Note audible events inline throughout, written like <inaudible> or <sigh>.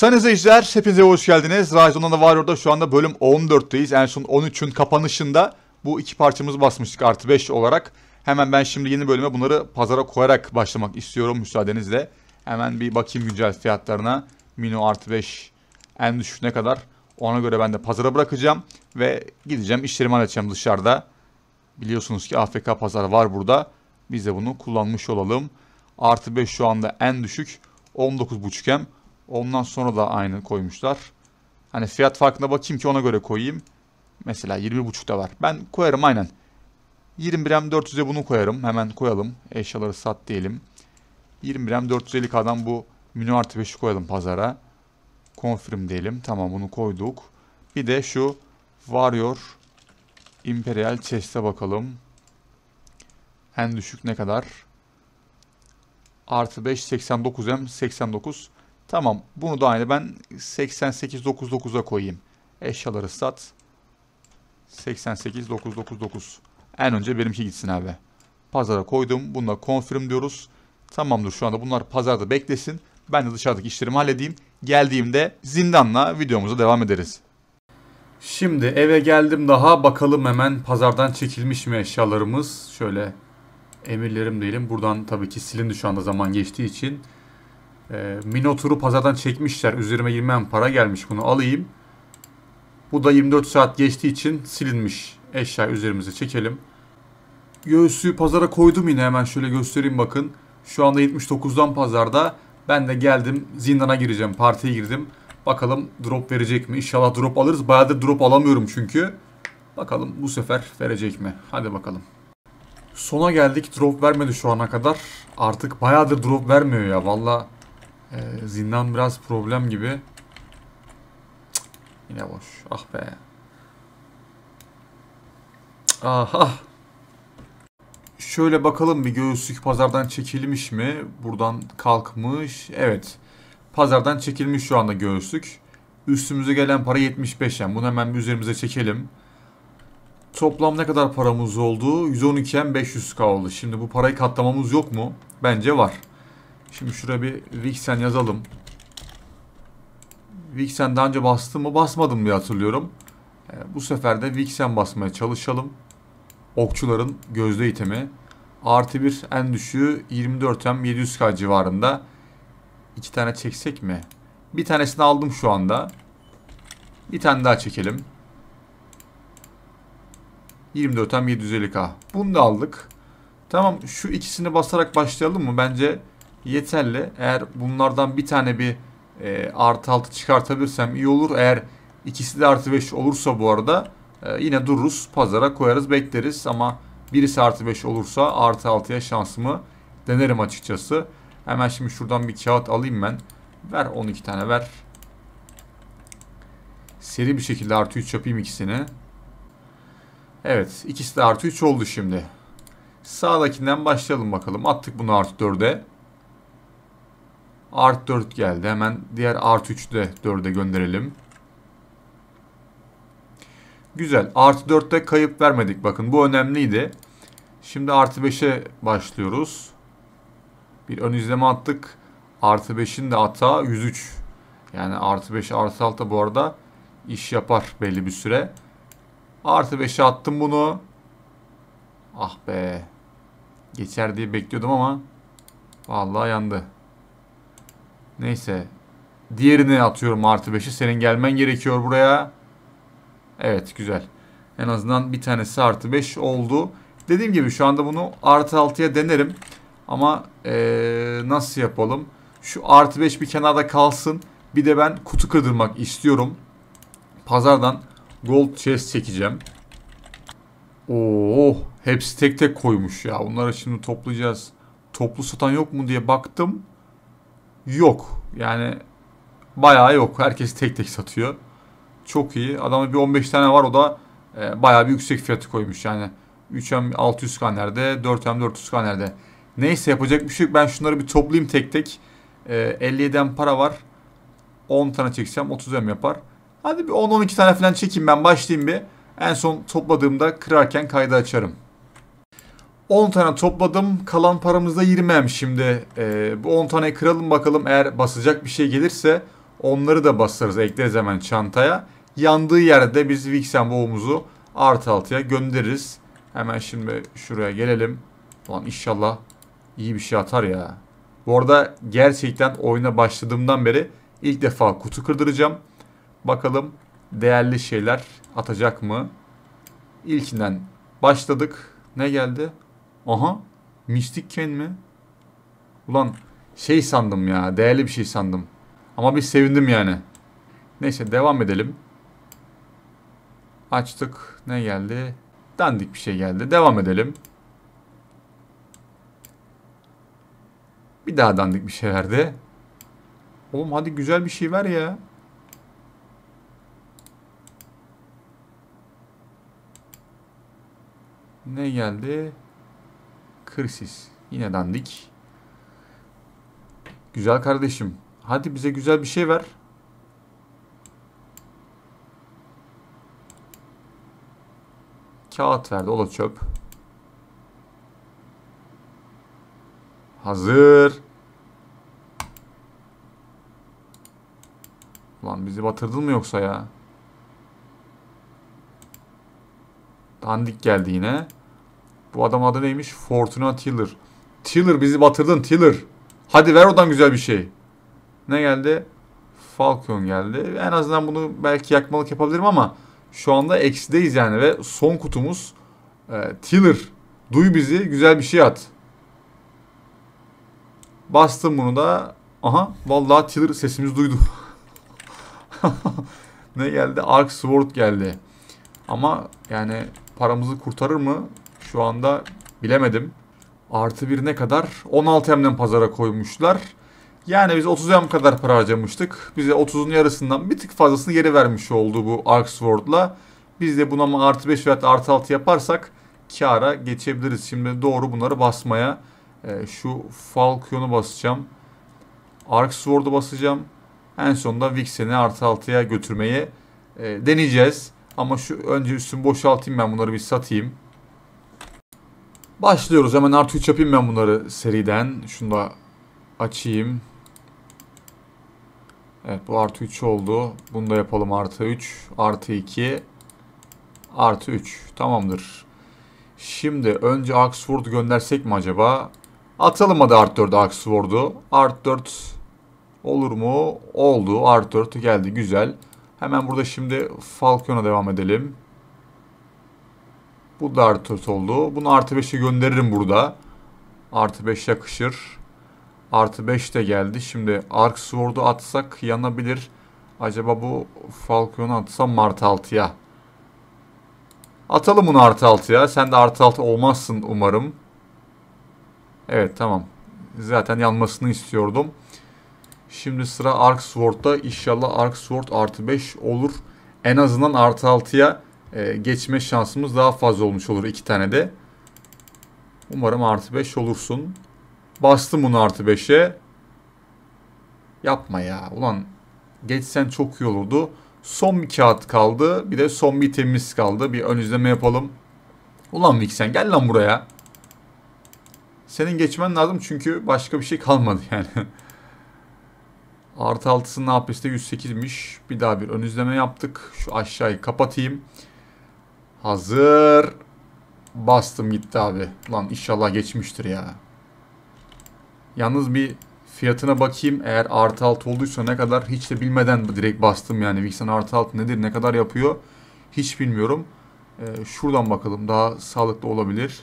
Sayın izleyiciler hepinize hoş geldiniz. Rise On'dan da var orada şu anda bölüm 14'teyiz. En son 13'ün kapanışında bu iki parçamızı basmıştık artı 5 olarak. Hemen ben şimdi yeni bölüme bunları pazara koyarak başlamak istiyorum müsaadenizle. Hemen bir bakayım güncel fiyatlarına. Mino artı 5 en düşük ne kadar? Ona göre ben de pazara bırakacağım ve gideceğim işlerimi halledeceğim dışarıda. Biliyorsunuz ki AFK pazar var burada. Biz de bunu kullanmış olalım. Artı 5 şu anda en düşük 19.5M. Ondan sonra da aynı koymuşlar. Hani fiyat farkına bakayım ki ona göre koyayım. Mesela 20.5'da var. Ben koyarım aynen. 21 M 400'e bunu koyarım. Hemen koyalım. Eşyaları sat diyelim. 21 M 450 kadan bu Mino artı 5'i koyalım pazara. Confirm diyelim. Tamam bunu koyduk. Bir de şu Warrior Imperial Chest'e bakalım. En düşük ne kadar? Artı 5 89M 89. Tamam bunu da aynı ben 88.99'a koyayım. Eşyaları sat. 88.999. En önce benimki gitsin abi. Pazara koydum. Bununla confirm diyoruz. Tamamdır şu anda bunlar pazarda beklesin. Ben de dışarıdaki işlerimi halledeyim. Geldiğimde zindanla videomuza devam ederiz. Şimdi eve geldim daha bakalım hemen pazardan çekilmiş mi eşyalarımız. Şöyle emirlerim diyelim. Buradan tabii ki silindi şu anda zaman geçtiği için. E, ee, Minotaur'u pazardan çekmişler. Üzerime 20 en para gelmiş. Bunu alayım. Bu da 24 saat geçtiği için silinmiş. Eşya üzerimize çekelim. Göğsü pazara koydum yine hemen şöyle göstereyim bakın. Şu anda 79'dan pazarda. Ben de geldim zindana gireceğim. Partiye girdim. Bakalım drop verecek mi? İnşallah drop alırız. Bayağıdır drop alamıyorum çünkü. Bakalım bu sefer verecek mi? Hadi bakalım. Sona geldik. Drop vermedi şu ana kadar. Artık bayağıdır drop vermiyor ya. Vallahi. Ee, zindan biraz problem gibi. Cık, yine boş. Ah be. Aha. Şöyle bakalım bir göğüslük pazardan çekilmiş mi? Buradan kalkmış. Evet. Pazardan çekilmiş şu anda göğüslük. Üstümüze gelen para 75 yen. Bunu hemen üzerimize çekelim. Toplam ne kadar paramız oldu? 112'en 500k Şimdi bu parayı katlamamız yok mu? Bence var. Şimdi şuraya bir Vixen yazalım. Vixen daha önce bastım mı? Basmadım diye hatırlıyorum. Ee, bu sefer de Vixen basmaya çalışalım. Okçuların gözde itemi. Artı bir en düşüğü 24 m 700k civarında. İki tane çeksek mi? Bir tanesini aldım şu anda. Bir tane daha çekelim. 24 m 750k. Bunu da aldık. Tamam şu ikisini basarak başlayalım mı? Bence yeterli. Eğer bunlardan bir tane bir e, artı 6 çıkartabilirsem iyi olur. Eğer ikisi de artı 5 olursa bu arada e, yine dururuz. Pazara koyarız bekleriz ama birisi artı 5 olursa artı 6'ya şansımı denerim açıkçası. Hemen şimdi şuradan bir kağıt alayım ben. Ver 12 tane ver. Seri bir şekilde artı 3 yapayım ikisini. Evet ikisi de artı 3 oldu şimdi. Sağdakinden başlayalım bakalım. Attık bunu artı 4'e. Art 4 geldi. Hemen diğer art 3'ü de 4'e gönderelim. Güzel. Artı 4'te kayıp vermedik. Bakın bu önemliydi. Şimdi artı 5'e başlıyoruz. Bir ön izleme attık. Artı 5'in de ata 103. Yani artı 5 artı alta bu arada iş yapar belli bir süre. Artı 5'e attım bunu. Ah be. Geçer diye bekliyordum ama vallahi yandı. Neyse. Diğerini atıyorum artı 5'i. Senin gelmen gerekiyor buraya. Evet güzel. En azından bir tanesi artı 5 oldu. Dediğim gibi şu anda bunu artı 6'ya denerim. Ama ee, nasıl yapalım? Şu artı 5 bir kenarda kalsın. Bir de ben kutu kırdırmak istiyorum. Pazardan gold chest çekeceğim. Oo, hepsi tek tek koymuş ya. Bunları şimdi toplayacağız. Toplu satan yok mu diye baktım yok. Yani bayağı yok. Herkes tek tek satıyor. Çok iyi. Adamın bir 15 tane var o da e, bayağı bir yüksek fiyatı koymuş. Yani 3M 600 skanerde, 4M 400 skanerde. Neyse yapacak bir şey yok. Ben şunları bir toplayayım tek tek. E, 57'den para var. 10 tane çeksem 30M yapar. Hadi bir 10-12 tane falan çekeyim ben başlayayım bir. En son topladığımda kırarken kaydı açarım. 10 tane topladım. Kalan paramızda 20'm şimdi. E, bu 10 tane kıralım bakalım. Eğer basacak bir şey gelirse onları da basarız. Ekleriz hemen çantaya. Yandığı yerde biz Vixen boğumuzu artı altıya göndeririz. Hemen şimdi şuraya gelelim. Ulan inşallah iyi bir şey atar ya. Bu arada gerçekten oyuna başladığımdan beri ilk defa kutu kırdıracağım. Bakalım değerli şeyler atacak mı? İlkinden başladık. Ne geldi? Aha. Mistik Ken mi? Ulan şey sandım ya. Değerli bir şey sandım. Ama bir sevindim yani. Neyse devam edelim. Açtık. Ne geldi? Dandik bir şey geldi. Devam edelim. Bir daha dandik bir şey verdi. Oğlum hadi güzel bir şey ver ya. Ne geldi? Kırsis. Yine dandik. Güzel kardeşim. Hadi bize güzel bir şey ver. Kağıt verdi. O da çöp. Hazır. Ulan bizi batırdın mı yoksa ya? Dandik geldi yine. Bu adam adı neymiş? Fortuna Tiller. Tiller bizi batırdın Tiller. Hadi ver odan güzel bir şey. Ne geldi? Falcon geldi. En azından bunu belki yakmalık yapabilirim ama şu anda eksideyiz yani ve son kutumuz e, Tiller. Duy bizi güzel bir şey at. Bastım bunu da. Aha vallahi Tiller sesimiz duydu. <laughs> ne geldi? Arc Sword geldi. Ama yani paramızı kurtarır mı? Şu anda bilemedim. Artı bir ne kadar? 16 M'den pazara koymuşlar. Yani biz 30 M kadar para harcamıştık. Bize 30'un yarısından bir tık fazlasını geri vermiş oldu bu Arksword'la. Biz de buna mı artı 5 veya artı 6 yaparsak kara geçebiliriz. Şimdi doğru bunları basmaya. E, şu Falcon'u basacağım. Arksword'u basacağım. En sonunda Vixen'i artı 6'ya götürmeyi e, deneyeceğiz. Ama şu önce üstünü boşaltayım ben bunları bir satayım. Başlıyoruz. Hemen artı 3 yapayım ben bunları seriden. Şunu da açayım. Evet bu artı 3 oldu. Bunu da yapalım artı 3. Artı 2. Artı 3. Tamamdır. Şimdi önce Oxford göndersek mi acaba? Atalım hadi artı 4 Oxford'u. Artı 4 olur mu? Oldu. Artı 4 geldi. Güzel. Hemen burada şimdi Falcon'a devam edelim. Bu da artı oldu. Bunu artı 5'e gönderirim burada. Artı 5 yakışır. Artı 5 de geldi. Şimdi Arc Sword'u atsak yanabilir. Acaba bu Falcon'u atsam Mart 6'ya. Atalım bunu artı 6'ya. Sen de artı 6 olmazsın umarım. Evet tamam. Zaten yanmasını istiyordum. Şimdi sıra Arc Sword'da. İnşallah Arc Sword artı 5 olur. En azından artı 6'ya e, geçme şansımız daha fazla olmuş olur iki tane de. Umarım artı 5 olursun. Bastım bunu artı 5'e. Yapma ya. Ulan geçsen çok iyi olurdu. Son bir kağıt kaldı. Bir de son bir temiz kaldı. Bir ön izleme yapalım. Ulan Vixen gel lan buraya. Senin geçmen lazım çünkü başka bir şey kalmadı yani. <laughs> Artı altısının APS'de 108'miş. Bir daha bir ön izleme yaptık. Şu aşağıyı kapatayım. Hazır. Bastım gitti abi. Lan inşallah geçmiştir ya. Yalnız bir fiyatına bakayım. Eğer artı altı olduysa ne kadar hiç de bilmeden direkt bastım yani. Vixen artı altı nedir ne kadar yapıyor hiç bilmiyorum. Ee, şuradan bakalım daha sağlıklı olabilir.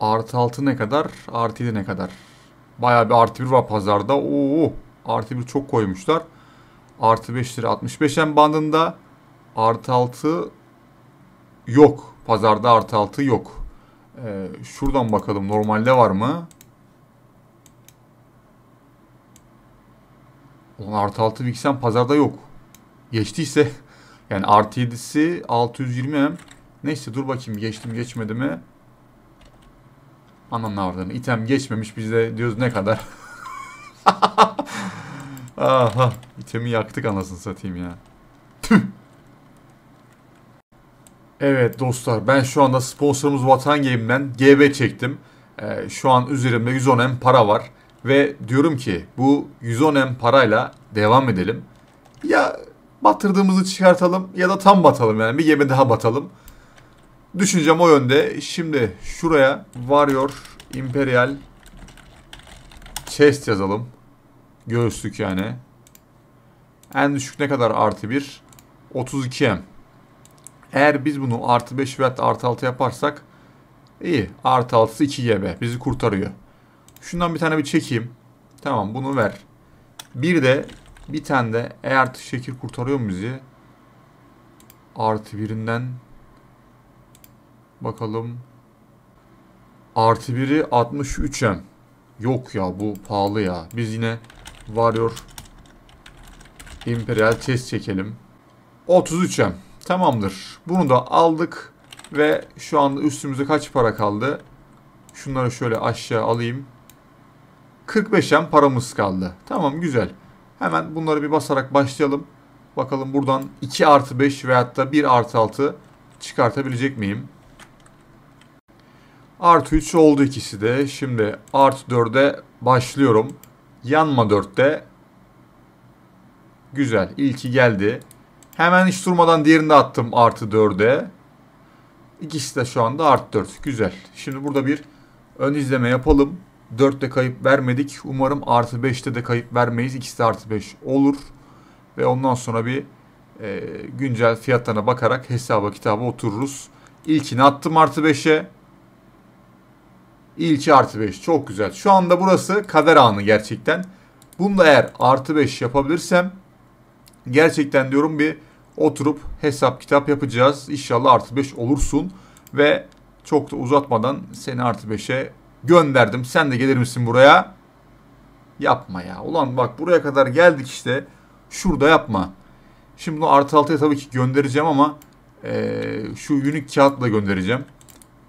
Artı altı ne kadar? Artı yedi ne kadar? Baya bir artı bir var pazarda. Oo, artı bir çok koymuşlar. Artı 5 lira 65 en bandında artı 6 yok. Pazarda artı 6 yok. Ee, şuradan bakalım normalde var mı? on artı 6 Vixen pazarda yok. Geçtiyse <laughs> yani artı 7'si 620 hem. Neyse dur bakayım geçtim geçmedi mi? Ananın ardını. item geçmemiş biz de diyoruz ne kadar. <laughs> Aha itemi yaktık anasını satayım ya. Tüh. Evet dostlar ben şu anda sponsorumuz Vatan Game'den GB çektim. Ee, şu an üzerimde 110M para var. Ve diyorum ki bu 110M parayla devam edelim. Ya batırdığımızı çıkartalım ya da tam batalım yani bir gemi daha batalım. Düşüncem o yönde. Şimdi şuraya Warrior Imperial Chest yazalım. Göğüslük yani. En düşük ne kadar artı bir? 32M. Eğer biz bunu artı 5 veyahut artı 6 yaparsak iyi. Artı 6'sı 2 GB. Bizi kurtarıyor. Şundan bir tane bir çekeyim. Tamam bunu ver. Bir de bir tane de E artı şekil kurtarıyor mu bizi? Artı birinden bakalım. Artı biri 63M. Yok ya bu pahalı ya. Biz yine varıyor. Imperial Chest çekelim. 33M. Tamamdır. Bunu da aldık. Ve şu anda üstümüzde kaç para kaldı? Şunları şöyle aşağı alayım. 45'en paramız kaldı. Tamam güzel. Hemen bunları bir basarak başlayalım. Bakalım buradan 2 artı 5 veyahut da 1 artı 6 çıkartabilecek miyim? Artı 3 oldu ikisi de. Şimdi artı 4'e başlıyorum. Yanma 4'te. Güzel. İlki geldi. Hemen hiç durmadan diğerini de attım artı 4'e. İkisi de şu anda artı 4. Güzel. Şimdi burada bir ön izleme yapalım. 4'te kayıp vermedik. Umarım artı 5'te de kayıp vermeyiz. İkisi de artı 5 olur. Ve ondan sonra bir e, güncel fiyatlarına bakarak hesaba kitaba otururuz. İlkini attım artı 5'e. İlki artı 5. Çok güzel. Şu anda burası kader anı gerçekten. Bunu da eğer artı 5 yapabilirsem gerçekten diyorum bir oturup hesap kitap yapacağız. İnşallah artı 5 olursun ve çok da uzatmadan seni artı 5'e gönderdim. Sen de gelir misin buraya? Yapma ya. Ulan bak buraya kadar geldik işte. Şurada yapma. Şimdi bunu artı 6'ya tabii ki göndereceğim ama e, şu unique kağıtla göndereceğim.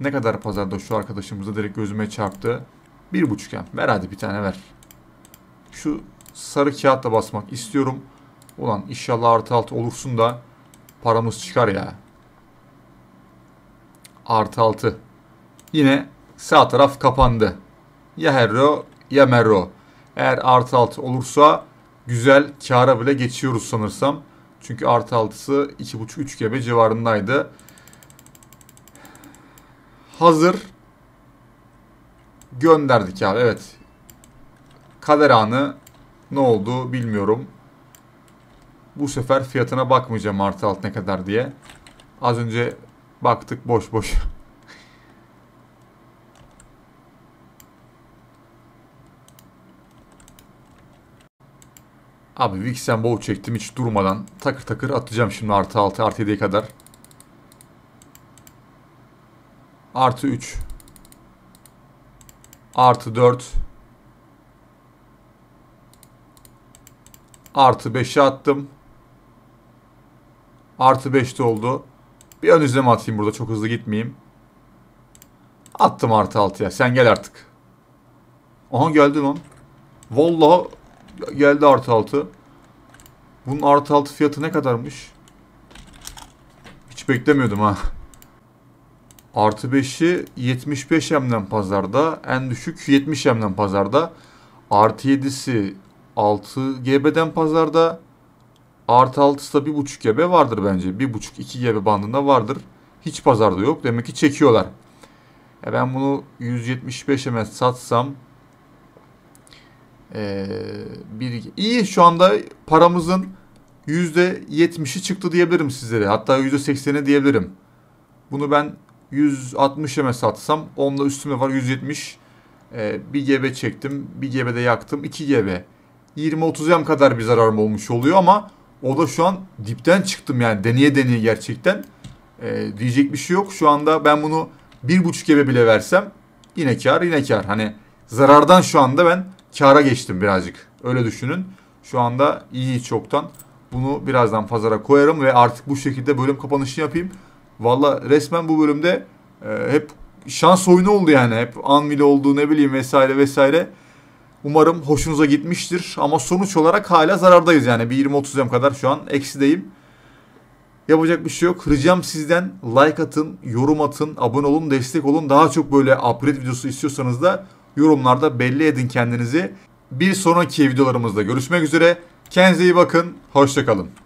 Ne kadar pazarda şu arkadaşımızda direkt gözüme çarptı. Bir buçuk yani. Ver hadi bir tane ver. Şu sarı kağıtla basmak istiyorum. Ulan inşallah artı altı olursun da paramız çıkar ya. Artı altı. Yine sağ taraf kapandı. Ya Herro ya Merro. Eğer artı altı olursa güzel kara bile geçiyoruz sanırsam. Çünkü artı altısı iki buçuk üç GB civarındaydı. Hazır. Gönderdik abi evet. Kader anı ne oldu bilmiyorum. Bu sefer fiyatına bakmayacağım artı alt ne kadar diye. Az önce baktık boş boş. <laughs> Abi Wixen Bow çektim hiç durmadan. Takır takır atacağım şimdi artı 6 artı 7'ye kadar. Artı 3. Artı 4. Artı 5'e attım. Artı 5'te oldu. Bir ön izleme atayım burada. Çok hızlı gitmeyeyim. Attım artı 6'ya. Sen gel artık. Aha geldi lan. Valla geldi artı 6. Bunun artı 6 fiyatı ne kadarmış? Hiç beklemiyordum ha. Artı 5'i 75 M'den pazarda. En düşük 70 M'den pazarda. Artı 7'si 6 GB'den pazarda. Artı altısı da buçuk GB vardır bence. bir buçuk iki GB bandında vardır. Hiç pazarda yok. Demek ki çekiyorlar. E ben bunu 175 MS satsam ee, bir, iyi şu anda paramızın %70'i çıktı diyebilirim sizlere. Hatta %80'i diyebilirim. Bunu ben 160 MS satsam onunla üstüme var 170. Ee, 1 GB çektim. 1 de yaktım. 2 GB. 20-30 M kadar bir zararım olmuş oluyor ama o da şu an dipten çıktım yani deneye deneye gerçekten. E, diyecek bir şey yok. Şu anda ben bunu bir buçuk eve bile versem yine kar yine kar. Hani zarardan şu anda ben kara geçtim birazcık. Öyle düşünün. Şu anda iyi çoktan. Bunu birazdan pazara koyarım ve artık bu şekilde bölüm kapanışını yapayım. Valla resmen bu bölümde e, hep şans oyunu oldu yani. Hep Anvil oldu ne bileyim vesaire vesaire. Umarım hoşunuza gitmiştir ama sonuç olarak hala zarardayız yani. Bir 20-30 yem kadar şu an eksideyim. Yapacak bir şey yok. Ricam sizden like atın, yorum atın, abone olun, destek olun. Daha çok böyle upgrade videosu istiyorsanız da yorumlarda belli edin kendinizi. Bir sonraki videolarımızda görüşmek üzere. Kendinize iyi bakın. Hoşçakalın.